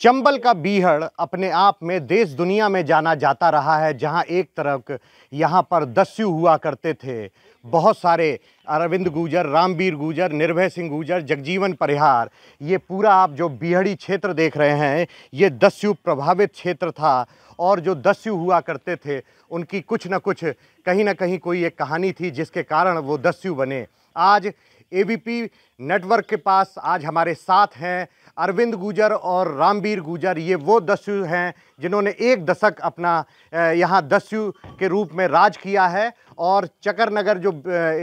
चंबल का बीहड़ अपने आप में देश दुनिया में जाना जाता रहा है जहां एक तरफ यहां पर दस्यु हुआ करते थे बहुत सारे अरविंद गुजर रामवीर गुजर निर्भय सिंह गुजर जगजीवन परिहार ये पूरा आप जो बीहड़ी क्षेत्र देख रहे हैं ये दस्यु प्रभावित क्षेत्र था और जो दस्यु हुआ करते थे उनकी कुछ ना कुछ कहीं ना कहीं कोई एक कहानी थी जिसके कारण वो दस्यु बने आज एबीपी नेटवर्क के पास आज हमारे साथ हैं अरविंद गुजर और रामवीर गुजर ये वो दस्यु हैं जिन्होंने एक दशक अपना यहाँ दस्यु के रूप में राज किया है और चकरनगर जो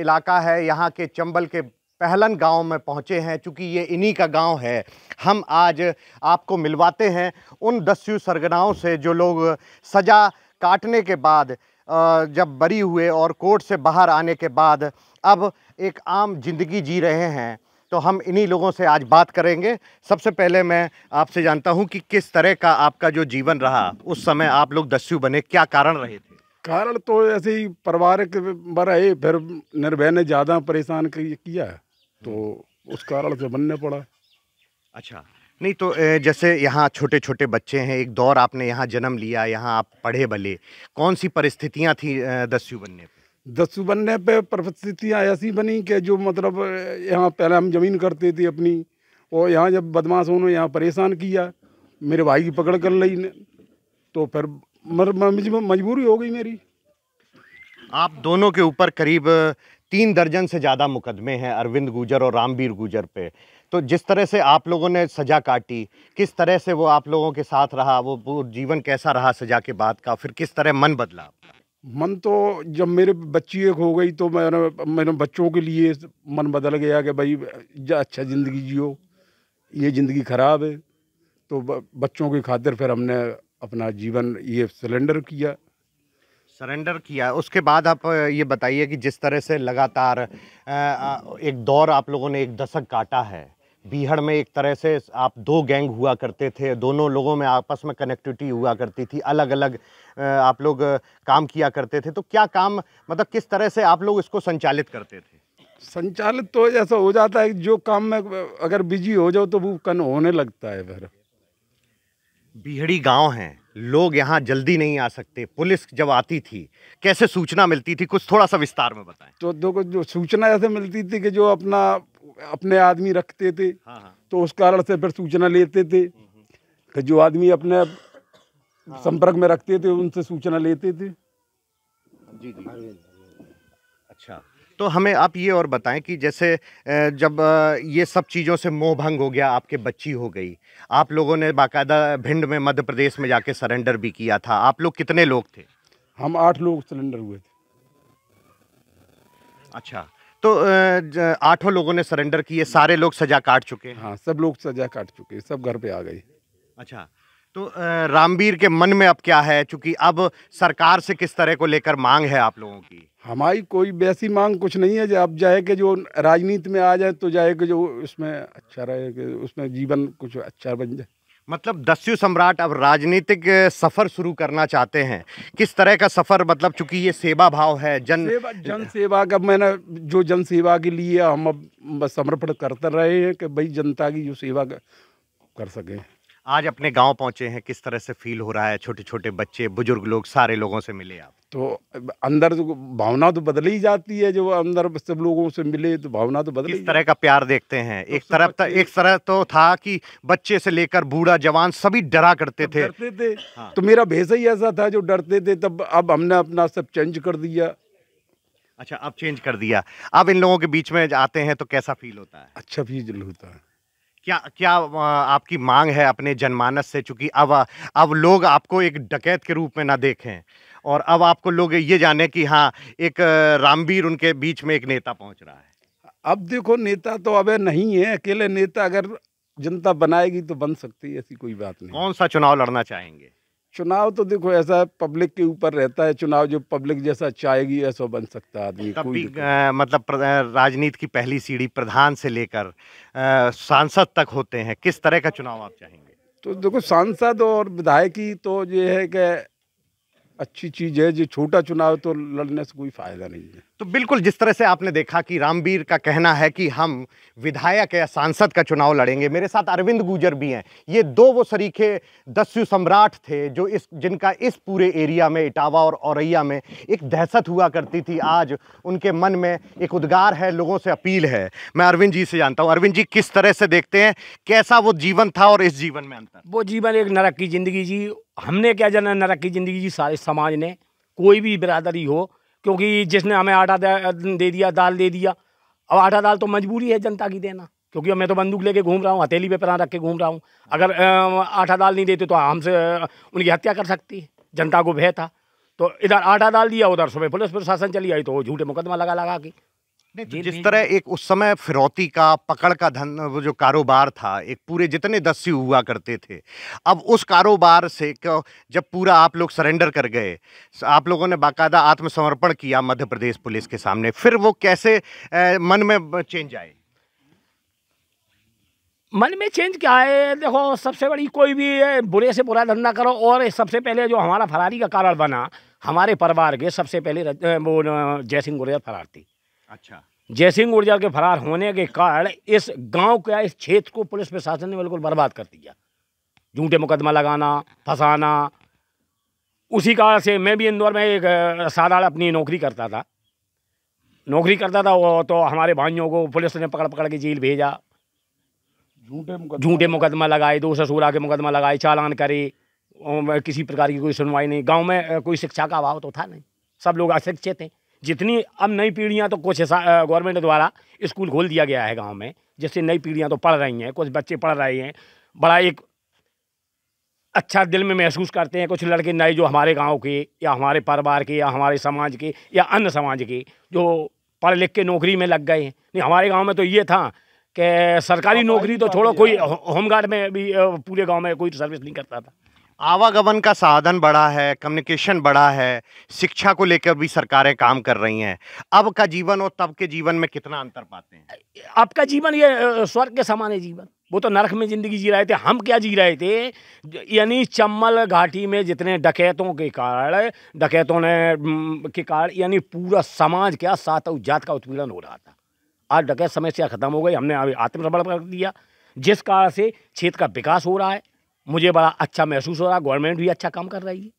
इलाका है यहाँ के चंबल के पहलन गांव में पहुंचे हैं चूँकि ये इन्हीं का गांव है हम आज आपको मिलवाते हैं उन दस्यु सरगनाओं से जो लोग सज़ा काटने के बाद जब बरी हुए और कोर्ट से बाहर आने के बाद अब एक आम जिंदगी जी रहे हैं तो हम इन्हीं लोगों से आज बात करेंगे सबसे पहले मैं आपसे जानता हूं कि किस तरह का आपका जो जीवन रहा उस समय आप लोग दस्यु बने क्या कारण रहे थे कारण तो ऐसे ही पारिवारिक रहे फिर निर्भय ने ज़्यादा परेशान किया तो उस कारण से बनने पड़ा अच्छा नहीं तो जैसे यहाँ छोटे छोटे बच्चे हैं एक दौर आपने यहाँ जन्म लिया यहाँ आप पढ़े भले कौन सी परिस्थितियाँ थी दस्यु बनने पर दस्यु बनने पर परिस्थितियाँ ऐसी बनी कि जो मतलब यहाँ पहले हम ज़मीन करते थे अपनी और यहाँ जब बदमाशों ने यहाँ परेशान किया मेरे भाई की पकड़ कर ली तो फिर मजबूरी हो गई मेरी आप दोनों के ऊपर करीब तीन दर्जन से ज़्यादा मुकदमे हैं अरविंद गुजर और रामवीर गुजर पे तो जिस तरह से आप लोगों ने सज़ा काटी किस तरह से वो आप लोगों के साथ रहा वो जीवन कैसा रहा सज़ा के बाद का फिर किस तरह मन बदला मन तो जब मेरे बच्ची एक हो गई तो मैंने मैंने बच्चों के लिए मन बदल गया कि भाई अच्छा ज़िंदगी जियो ये ज़िंदगी ख़राब है तो बच्चों की खातिर फिर हमने अपना जीवन ये सिलेंडर किया सरेंडर किया उसके बाद आप ये बताइए कि जिस तरह से लगातार एक दौर आप लोगों ने एक दशक काटा है बीहड़ में एक तरह से आप दो गैंग हुआ करते थे दोनों लोगों में आपस में कनेक्टिविटी हुआ करती थी अलग अलग आप लोग काम किया करते थे तो क्या काम मतलब किस तरह से आप लोग इसको संचालित करते थे संचालित तो ऐसा हो जाता है जो काम में अगर बिजी हो जाओ तो वो कन होने लगता है फिर बीहड़ी गांव है लोग यहाँ जल्दी नहीं आ सकते पुलिस जब आती थी कैसे सूचना मिलती थी कुछ थोड़ा सा विस्तार में बताएं तो देखो जो सूचना ऐसे मिलती थी कि जो अपना अपने आदमी रखते थे हाँ, हाँ। तो उस कारण से फिर सूचना लेते थे कि जो आदमी अपने हाँ। संपर्क में रखते थे उनसे सूचना लेते थे जी जी अच्छा तो हमें आप ये और बताएं कि जैसे जब ये सब चीज़ों से मोह भंग हो गया आपके बच्ची हो गई आप लोगों ने बाकायदा भिंड में मध्य प्रदेश में जाके सरेंडर भी किया था आप लोग कितने लोग थे हम आठ लोग सरेंडर हुए थे अच्छा तो आठों लोगों ने सरेंडर किए सारे लोग सजा काट चुके हैं हाँ सब लोग सजा काट चुके सब घर पे आ गए अच्छा तो रामवीर के मन में अब क्या है चूंकि अब सरकार से किस तरह को लेकर मांग है आप लोगों की हमारी कोई वैसी मांग कुछ नहीं है जो आप जाए कि जो राजनीति में आ जाए तो जाए कि जो उसमें अच्छा रहे कि उसमें जीवन कुछ अच्छा बन जाए मतलब दस्यु सम्राट अब राजनीतिक सफ़र शुरू करना चाहते हैं किस तरह का सफ़र मतलब चूंकि ये सेवा भाव है जन सेवा जन सेवा का मैंने जो जन सेवा के लिए हम अब समर्पण करते रहे हैं कि भाई जनता की जो सेवा कर सकें आज अपने गांव पहुंचे हैं किस तरह से फील हो रहा है छोटे छोटे बच्चे बुजुर्ग लोग सारे लोगों से मिले आप तो अंदर तो भावना तो बदल ही जाती है जो अंदर सब लोगों से मिले तो भावना तो बदल इस तरह का प्यार देखते हैं तो एक तरफ तो एक तरह तो था कि बच्चे से लेकर बूढ़ा जवान सभी डरा करते थे डरते थे हाँ। तो मेरा भेजा ही ऐसा था जो डरते थे तब अब हमने अपना सब चेंज कर दिया अच्छा अब चेंज कर दिया अब इन लोगों के बीच में आते हैं तो कैसा फील होता है अच्छा फील होता है क्या क्या आपकी मांग है अपने जनमानस से चूँकि अब अब लोग आपको एक डकैत के रूप में ना देखें और अब आपको लोग ये जाने कि हाँ एक रामवीर उनके बीच में एक नेता पहुंच रहा है अब देखो नेता तो अब नहीं है अकेले नेता अगर जनता बनाएगी तो बन सकती है ऐसी कोई बात नहीं कौन सा चुनाव लड़ना चाहेंगे चुनाव तो देखो ऐसा पब्लिक के ऊपर रहता है चुनाव जो पब्लिक जैसा चाहेगी ऐसा बन सकता है आदमी कोई मतलब राजनीति की पहली सीढ़ी प्रधान से लेकर सांसद तक होते हैं किस तरह का चुनाव आप चाहेंगे तो देखो सांसद और विधायक ही तो ये है कि अच्छी चीज़ है जो छोटा चुनाव तो लड़ने से कोई फ़ायदा नहीं है तो बिल्कुल जिस तरह से आपने देखा कि रामवीर का कहना है कि हम विधायक या सांसद का चुनाव लड़ेंगे मेरे साथ अरविंद गुजर भी हैं ये दो वो सरीखे दस्यु सम्राट थे जो इस जिनका इस पूरे एरिया में इटावा और औरैया में एक दहशत हुआ करती थी आज उनके मन में एक उद्गार है लोगों से अपील है मैं अरविंद जी से जानता हूँ अरविंद जी किस तरह से देखते हैं कैसा वो जीवन था और इस जीवन में अंतर वो जीवन एक नरक की ज़िंदगी जी हमने क्या जाना नरक की ज़िंदगी जी सारे समाज ने कोई भी बिरादरी हो क्योंकि जिसने हमें आटा दे दिया दाल दे दिया अब आटा दाल तो मजबूरी है जनता की देना क्योंकि मैं तो बंदूक लेके घूम रहा हूँ हथेली पे प्राण रख के घूम रहा हूँ अगर आटा दाल नहीं देते तो हमसे उनकी हत्या कर सकती है जनता को भय था तो इधर आटा डाल दिया उधर सुबह पुलिस प्रशासन चली आई तो वो झूठे मुकदमा लगा लगा के तो जिस तरह एक उस समय फिरौती का पकड़ का धन वो जो कारोबार था एक पूरे जितने दस्यु हुआ करते थे अब उस कारोबार से जब पूरा आप लोग सरेंडर कर गए आप लोगों ने बाकायदा आत्मसमर्पण किया मध्य प्रदेश पुलिस के सामने फिर वो कैसे ए, मन में चेंज आए मन में चेंज क्या है देखो सबसे बड़ी कोई भी बुरे से बुरा धंधा करो और सबसे पहले जो हमारा फरारी का कारण बना हमारे परिवार के सबसे पहले वो सिंह गुरेर फरार थी अच्छा जयसिंह गुर्जर के फरार होने के कारण इस गांव का इस क्षेत्र को पुलिस प्रशासन ने बिल्कुल बर्बाद कर दिया झूठे मुकदमा लगाना फंसाना उसी कारण से मैं भी इंदौर में एक साधारण अपनी नौकरी करता था नौकरी करता था वो तो हमारे भाइयों को पुलिस ने पकड़ पकड़ के जेल भेजा झूठे झूठे मुकदमा लगाए दो सौ सोलह के मुकदमा लगाए चालान करे किसी प्रकार की कोई सुनवाई नहीं गांव में कोई शिक्षा का अभाव तो था नहीं सब लोग अशिक्षित थे जितनी अब नई पीढ़ियाँ तो कुछ गवर्नमेंट द्वारा स्कूल खोल दिया गया है गाँव में जिससे नई पीढ़ियाँ तो पढ़ रही हैं कुछ बच्चे पढ़ रहे हैं बड़ा एक अच्छा दिल में महसूस करते हैं कुछ लड़के नए जो हमारे गांव के या हमारे परिवार के या हमारे समाज के या अन्य समाज के जो पढ़ लिख के नौकरी में लग गए हैं नहीं हमारे गांव में तो ये था कि सरकारी नौकरी तो छोड़ो तो कोई होमगार्ड में भी पूरे गांव में कोई सर्विस नहीं करता था आवागमन का साधन बढ़ा है कम्युनिकेशन बढ़ा है शिक्षा को लेकर भी सरकारें काम कर रही हैं अब का जीवन और तब के जीवन में कितना अंतर पाते हैं अब का जीवन ये स्वर्ग के समान है जीवन वो तो नरक में ज़िंदगी जी रहे थे हम क्या जी रहे थे यानी चम्बल घाटी में जितने डकैतों के कारण डकैतों ने के कारण यानी पूरा समाज क्या सात जात का उत्पीड़न हो रहा था आज डकैत समस्या ख़त्म हो गई हमने आत्मसमर्पण कर दिया जिस कारण से क्षेत्र का विकास हो रहा है मुझे बड़ा अच्छा महसूस हो रहा गवर्नमेंट भी अच्छा काम कर रही है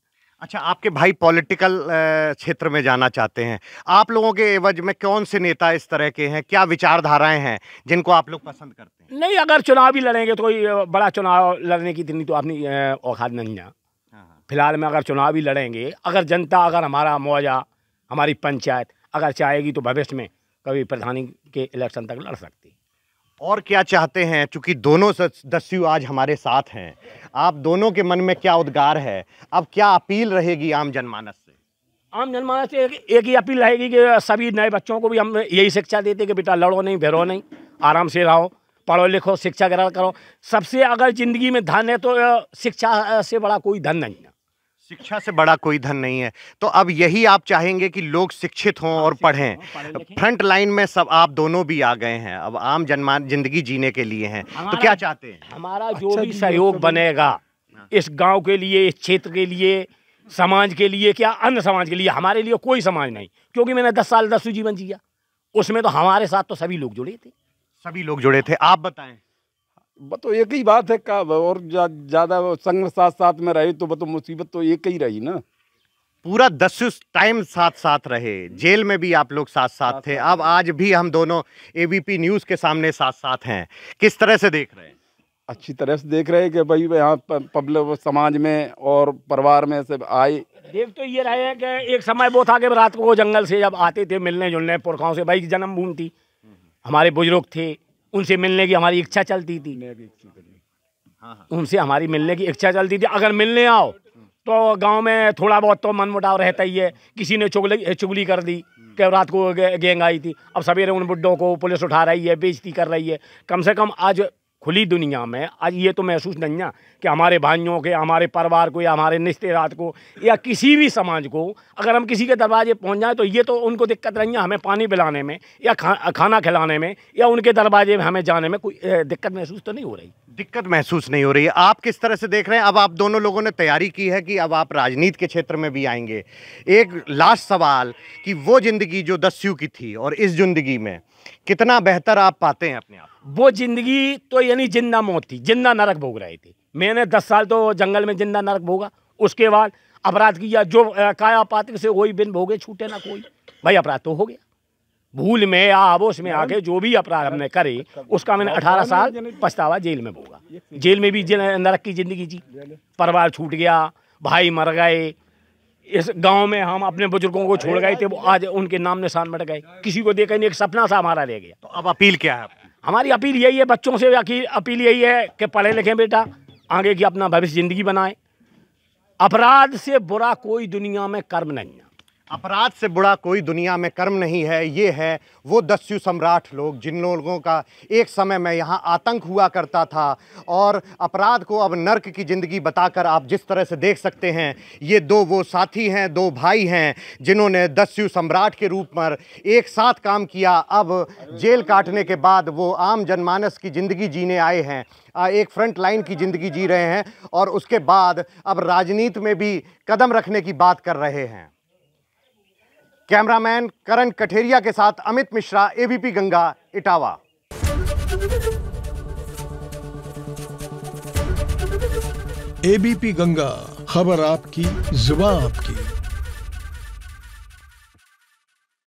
अच्छा आपके भाई पॉलिटिकल क्षेत्र में जाना चाहते हैं आप लोगों के एवज में कौन से नेता इस तरह के हैं क्या विचारधाराएं हैं जिनको आप लोग पसंद करते हैं नहीं अगर चुनाव भी लड़ेंगे तो कोई बड़ा चुनाव लड़ने की इतनी तो आपने औखाद नहीं है हाँ, हाँ। फिलहाल में अगर चुनाव भी लड़ेंगे अगर जनता अगर हमारा मुआवजा हमारी पंचायत अगर चाहेगी तो भविष्य में कभी प्रधानी के इलेक्शन तक लड़ सकती और क्या चाहते हैं क्योंकि दोनों सदस्यु आज हमारे साथ हैं आप दोनों के मन में क्या उद्गार है अब क्या अपील रहेगी आम जनमानस से आम जनमानस से एक, एक ही अपील रहेगी कि सभी नए बच्चों को भी हम यही शिक्षा देते कि बेटा लड़ो नहीं भिड़ो नहीं आराम से रहो पढ़ो लिखो शिक्षा ग्रहण करो सबसे अगर ज़िंदगी में धन है तो शिक्षा से बड़ा कोई धन नहीं है शिक्षा से बड़ा कोई धन नहीं है तो अब यही आप चाहेंगे कि लोग शिक्षित हों हाँ, और पढ़ें फ्रंट लाइन में सब आप दोनों भी आ गए हैं अब आम जनमान जिंदगी जीने के लिए हैं तो क्या चाहते हैं हमारा जो अच्छा भी सहयोग अच्छा बनेगा हाँ। इस गांव के लिए इस क्षेत्र के लिए समाज के लिए क्या अन्य समाज के लिए हमारे लिए कोई समाज नहीं क्योंकि मैंने दस साल दसवीं जीवन जिया उसमें तो हमारे साथ तो सभी लोग जुड़े थे सभी लोग जुड़े थे आप बताएं तो एक ही बात है का और ज़्यादा जा, संग साथ साथ में रहे तो तो मुसीबत तो एक ही रही ना पूरा दस टाइम साथ साथ रहे जेल में भी आप लोग साथ साथ, थे अब आज भी हम दोनों एबीपी न्यूज़ के सामने साथ साथ हैं किस तरह से देख रहे हैं अच्छी तरह से देख रहे हैं कि भाई यहाँ पब्लिक समाज में और परिवार में सब आए देख तो ये रहे हैं कि एक समय वो था कि रात को वो जंगल से जब आते थे मिलने जुलने पुरखाओं से भाई जन्मभूमि थी हमारे बुजुर्ग थे उनसे मिलने की हमारी इच्छा चलती थी हाँ, हाँ। उनसे हमारी मिलने की इच्छा चलती थी अगर मिलने आओ तो गांव में थोड़ा बहुत तो मन मुटाव रहता ही है किसी ने चुगली चुगली कर दी हम्म। कब रात को गेंग आई थी अब सवेरे उन बुड्ढों को पुलिस उठा रही है बेजती कर रही है कम से कम आज खुली दुनिया में आज ये तो महसूस नहीं ना कि हमारे भाइयों के हमारे परिवार को या हमारे रिश्तेदार को या किसी भी समाज को अगर हम किसी के दरवाजे पहुंच जाएँ तो ये तो उनको दिक्कत नहीं है हमें पानी पिलाने में या खा, खाना खिलाने में या उनके दरवाजे में हमें जाने में कोई दिक्कत महसूस तो नहीं हो रही दिक्कत महसूस नहीं हो रही है आप किस तरह से देख रहे हैं अब आप दोनों लोगों ने तैयारी की है कि अब आप राजनीति के क्षेत्र में भी आएंगे एक लास्ट सवाल कि वो ज़िंदगी जो दस्यु की थी और इस ज़िंदगी में कितना बेहतर आप पाते हैं अपने आप वो ज़िंदगी तो यानी जिंदा मौत थी जिंदा नरक भोग रही थी मैंने दस साल तो जंगल में जिंदा नरक भोगा उसके बाद अपराध किया जो काया पात्र से वही बिन भोगे छूटे ना कोई भाई अपराध तो हो गया भूल में या आबोश में आके जो भी अपराध हमने करे उसका मैंने अठारह साल पछतावा जेल में भोगा जेल में भी नरक की ज़िंदगी जी परिवार छूट गया भाई मर गए इस गांव में हम अपने बुजुर्गों को छोड़ गए थे वो आज उनके नाम निशान मट गए किसी को देखा नहीं एक सपना सा हमारा रह गया तो अब अपील क्या है हमारी अपील यही है बच्चों से अपील यही है कि पढ़े लिखे बेटा आगे की अपना भविष्य ज़िंदगी बनाए अपराध से बुरा कोई दुनिया में कर्म नहीं है अपराध से बुरा कोई दुनिया में कर्म नहीं है ये है वो दस्यु सम्राट लोग जिन लोगों का एक समय में यहाँ आतंक हुआ करता था और अपराध को अब नर्क की ज़िंदगी बताकर आप जिस तरह से देख सकते हैं ये दो वो साथी हैं दो भाई हैं जिन्होंने दस्यु सम्राट के रूप में एक साथ काम किया अब जेल काटने के बाद वो आम जनमानस की ज़िंदगी जीने आए हैं एक फ्रंट लाइन की ज़िंदगी जी रहे हैं और उसके बाद अब राजनीति में भी कदम रखने की बात कर रहे हैं कैमरामैन करण कठेरिया के साथ अमित मिश्रा एबीपी गंगा इटावा एबीपी गंगा खबर आपकी जुबा आपकी